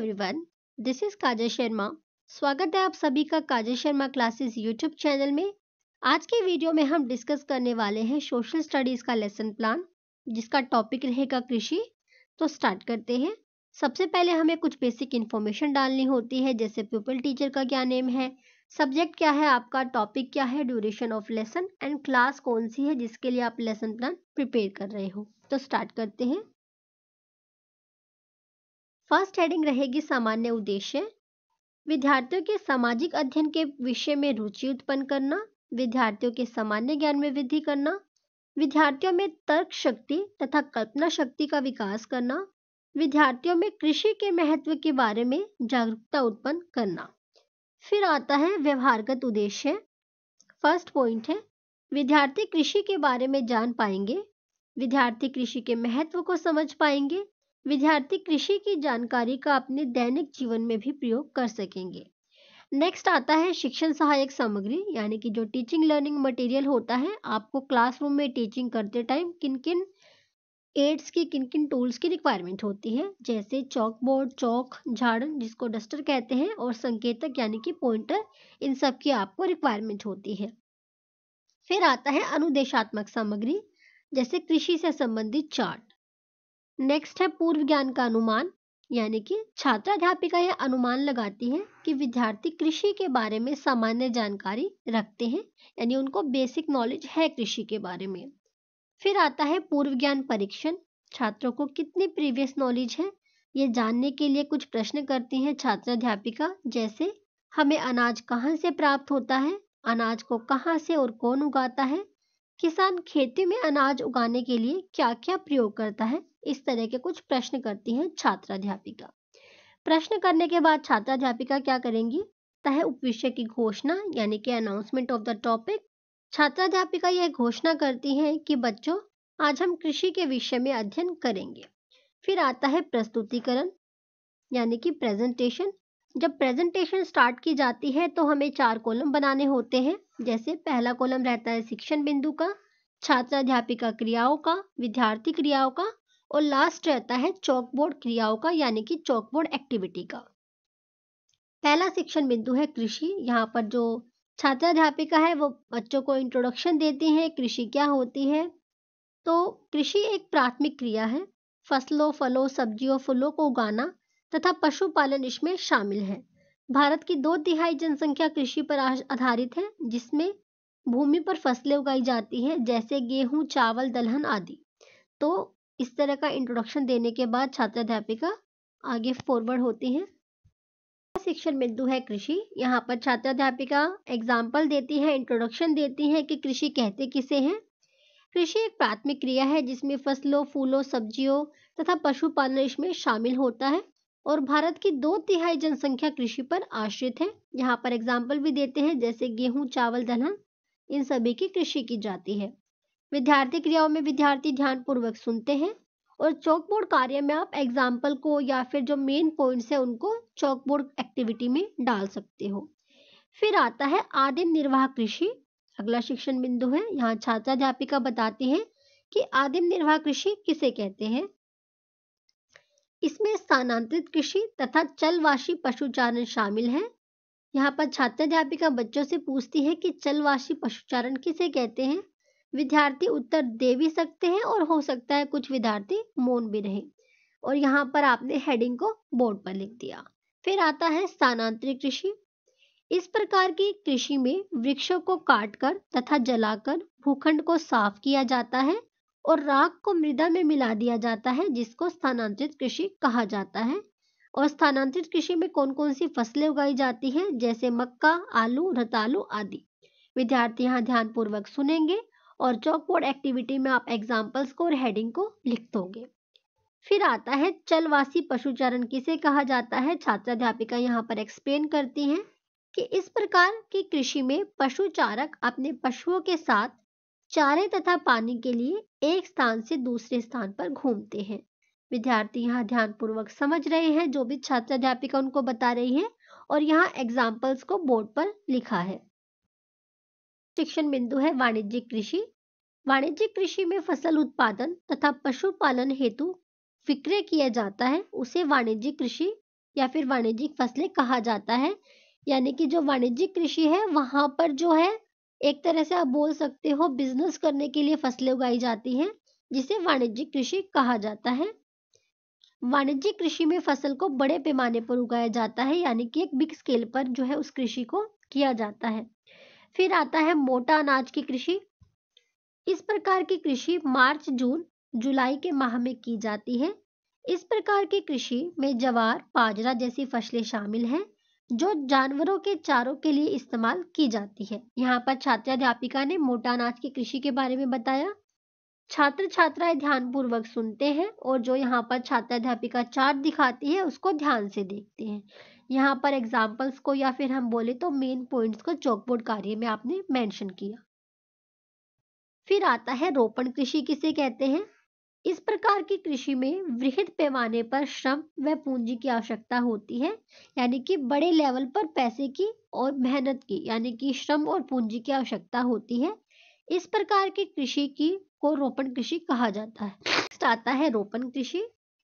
everyone this is Kajal Sharma स्वागत है आप सभी का Kajal Sharma classes YouTube channel में आज के वीडियो में हम डिस्कस करने वाले हैं सोशल स्टडीज का लेसन प्लान जिसका टॉपिक रहेगा कृषि तो स्टार्ट करते हैं सबसे पहले हमें कुछ बेसिक इन्फॉर्मेशन डालनी होती है जैसे पीपल टीचर का क्या नेम है सब्जेक्ट क्या है आपका टॉपिक क्या है duration of lesson and class कौन सी है जिसके लिए आप लेसन प्लान प्रिपेयर कर रहे हो तो स्टार्ट करते हैं फर्स्ट हेडिंग रहेगी सामान्य उद्देश्य विद्यार्थियों के सामाजिक अध्ययन के विषय में रुचि उत्पन्न करना विद्यार्थियों के सामान्य ज्ञान में वृद्धि करना विद्यार्थियों में तर्क शक्ति तथा कल्पना शक्ति का विकास करना विद्यार्थियों में कृषि के महत्व के बारे में जागरूकता उत्पन्न करना फिर आता है व्यवहारगत उद्देश्य फर्स्ट पॉइंट है विद्यार्थी कृषि के बारे में जान पाएंगे विद्यार्थी कृषि के महत्व को समझ पाएंगे विद्यार्थी कृषि की जानकारी का अपने दैनिक जीवन में भी प्रयोग कर सकेंगे नेक्स्ट आता है शिक्षण सहायक सामग्री यानी कि जो टीचिंग लर्निंग मटेरियल होता है आपको क्लासरूम में टीचिंग करते टाइम किन किन एड्स की किन किन टूल्स की रिक्वायरमेंट होती है जैसे चौक बोर्ड चौक झाड़न जिसको डस्टर कहते हैं और संकेतक यानी कि पॉइंटर इन सब की आपको रिक्वायरमेंट होती है फिर आता है अनुदेशात्मक सामग्री जैसे कृषि से संबंधित चार्ट नेक्स्ट है पूर्व ज्ञान का अनुमान यानी कि छात्रा अध्यापिका यह अनुमान लगाती है कि विद्यार्थी कृषि के बारे में सामान्य जानकारी रखते हैं यानी उनको बेसिक नॉलेज है कृषि के बारे में फिर आता है पूर्व ज्ञान परीक्षण छात्रों को कितनी प्रीवियस नॉलेज है ये जानने के लिए कुछ प्रश्न करती हैं छात्र अध्यापिका जैसे हमें अनाज कहाँ से प्राप्त होता है अनाज को कहाँ से और कौन उगाता है किसान खेती में अनाज उगाने के लिए क्या क्या प्रयोग करता है इस तरह के कुछ प्रश्न करती है छात्राध्यापिका प्रश्न करने के बाद छात्राध्यापिका क्या करेंगी तह उपविषय की घोषणा यानी कि अनाउंसमेंट ऑफ द टॉपिक छात्राध्यापिका यह घोषणा करती है कि बच्चों आज हम कृषि के विषय में अध्ययन करेंगे फिर आता है प्रस्तुतिकरण यानी कि प्रेजेंटेशन जब प्रेजेंटेशन स्टार्ट की जाती है तो हमें चार कॉलम बनाने होते हैं जैसे पहला कॉलम रहता है शिक्षण बिंदु का छात्राध्यापिका क्रियाओं का विद्यार्थी क्रियाओं का और लास्ट रहता है चौकबोर्ड क्रियाओं का यानी कि चौकबोर्ड एक्टिविटी का पहला शिक्षण बिंदु है कृषि यहाँ पर जो छात्र अध्यापिका है वो बच्चों को इंट्रोडक्शन देती हैं कृषि क्या होती है तो कृषि एक प्राथमिक क्रिया है फसलों फलों सब्जियों फूलों को उगाना तथा पशुपालन इसमें शामिल है भारत की दो तिहाई जनसंख्या कृषि पर आधारित है जिसमें भूमि पर फसलें उगाई जाती हैं जैसे गेहूं चावल दलहन आदि तो इस तरह का इंट्रोडक्शन देने के बाद छात्र अध्यापिका आगे फॉरवर्ड होती हैं शिक्षण बिंदु है कृषि यहाँ पर छात्र अध्यापिका एग्जाम्पल देती है इंट्रोडक्शन देती है कि कृषि कहते किसे हैं कृषि एक प्राथमिक क्रिया है जिसमें फसलों फूलों सब्जियों तथा पशुपालन इसमें शामिल होता है और भारत की दो तिहाई जनसंख्या कृषि पर आश्रित है यहाँ पर एग्जाम्पल भी देते हैं जैसे गेहूं चावल दलहन इन सभी की कृषि की जाती है विद्यार्थी क्रियाओं में विद्यार्थी ध्यानपूर्वक सुनते हैं और चौक बोर्ड कार्य में आप एग्जाम्पल को या फिर जो मेन पॉइंट्स है उनको चौक बोर्ड एक्टिविटी में डाल सकते हो फिर आता है आदिम निर्वाह कृषि अगला शिक्षण बिंदु है यहाँ छात्रा अध्यापिका बताती है कि आदिम निर्वाह कृषि किसे कहते हैं इसमें स्थानांतरित कृषि तथा चलवासी पशुचारण शामिल है यहाँ पर छात्राध्यापिका बच्चों से पूछती है कि चलवासी पशुचारण किसे कहते हैं विद्यार्थी उत्तर दे भी सकते हैं और हो सकता है कुछ विद्यार्थी मौन भी रहे और यहाँ पर आपने हेडिंग को बोर्ड पर लिख दिया फिर आता है स्थानांतरित कृषि इस प्रकार की कृषि में वृक्षों को काटकर तथा जलाकर भूखंड को साफ किया जाता है और राख को मृदा में मिला दिया जाता है जिसको स्थानांतरित कृषि कहा जाता है और स्थानांतरित कृषि में कौन कौन सी फसलें उगाई जाती हैं जैसे मक्का आलू रतालू आदि विद्यार्थी यहाँ ध्यान पूर्वक सुनेंगे और चौक बोर्ड एक्टिविटी में आप एग्जाम्पल्स को और हेडिंग को लिख दोगे फिर आता है चलवासी पशु चरण किसे कहा जाता है छात्र अध्यापिका यहाँ पर एक्सप्लेन करती हैं कि इस प्रकार की कृषि में पशु चारक अपने पशुओं के साथ चारे तथा पानी के लिए एक स्थान से दूसरे स्थान पर घूमते हैं विद्यार्थी यहाँ ध्यानपूर्वक समझ रहे हैं जो भी छात्र अध्यापिका उनको बता रही है और यहाँ एग्जाम्पल्स को बोर्ड पर लिखा है शिक्षण बिंदु है वाणिज्यिक कृषि वाणिज्यिक कृषि में फसल उत्पादन तथा पशुपालन हेतु विक्रय किया जाता है उसे वाणिज्यिक कृषि या फिर वाणिज्यिक फसलें कहा जाता है यानी कि जो वाणिज्यिक कृषि है वहां पर जो है एक तरह से आप बोल सकते हो बिजनेस करने के लिए फसलें उगाई जाती हैं जिसे वाणिज्यिक कृषि कहा जाता है वाणिज्यिक कृषि में फसल को बड़े पैमाने पर उगाया जाता है यानी कि एक बिग स्केल पर जो है उस कृषि को किया जाता है फिर आता है मोटा अनाज की कृषि इस प्रकार की कृषि मार्च जून जुलाई के माह में की जाती है इस प्रकार की कृषि में जवार बाजरा जैसी फसलें शामिल हैं जो जानवरों के चारों के लिए इस्तेमाल की जाती है यहाँ पर छात्राध्यापिका ने मोटा अनाज की कृषि के बारे में बताया छात्र छात्राएं ध्यान पूर्वक सुनते हैं और जो यहाँ पर छात्राध्यापिका चार्ट दिखाती है उसको ध्यान से देखते हैं यहाँ पर एग्जाम्पल्स को या फिर हम बोले तो मेन पॉइंट्स को चौकबोर्ड कार्य में आपने मेंशन किया फिर आता है रोपण कृषि किसे कहते हैं इस प्रकार की कृषि में वृहद पैमाने पर श्रम व पूंजी की आवश्यकता होती है यानी कि बड़े लेवल पर पैसे की और मेहनत की यानी कि श्रम और पूंजी की आवश्यकता होती है इस प्रकार की कृषि की को रोपण कृषि कहा जाता है नेक्स्ट आता है रोपण कृषि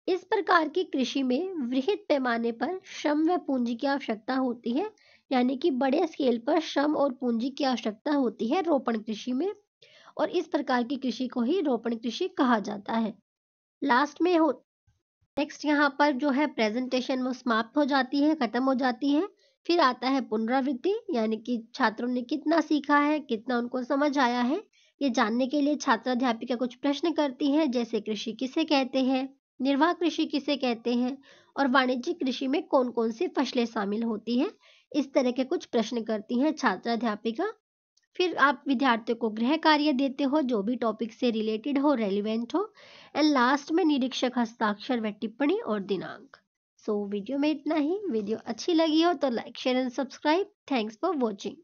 इस प्रकार की कृषि में वृहित पैमाने पर श्रम व पूंजी की आवश्यकता होती है यानी कि बड़े स्केल पर श्रम और पूंजी की आवश्यकता होती है रोपण कृषि में और इस प्रकार की कृषि को ही रोपण कृषि कहा जाता है लास्ट में हो नेक्स्ट यहाँ पर जो है प्रेजेंटेशन वो समाप्त हो जाती है खत्म हो जाती है फिर आता है पुनरावृत्ति यानी कि छात्रों ने कितना सीखा है कितना उनको समझ आया है ये जानने के लिए छात्राध्यापिका कुछ प्रश्न करती हैं जैसे कृषि किसे कहते हैं निर्वाह कृषि किसे कहते हैं और वाणिज्यिक कृषि में कौन कौन सी फसलें शामिल होती हैं इस तरह के कुछ प्रश्न करती हैं छात्र अध्यापिका फिर आप विद्यार्थियों को गृह कार्य देते हो जो भी टॉपिक से रिलेटेड हो रेलिवेंट हो एंड लास्ट में निरीक्षक हस्ताक्षर व टिप्पणी और दिनांक सो so, वीडियो में इतना ही वीडियो अच्छी लगी हो तो like share and subscribe thanks for watching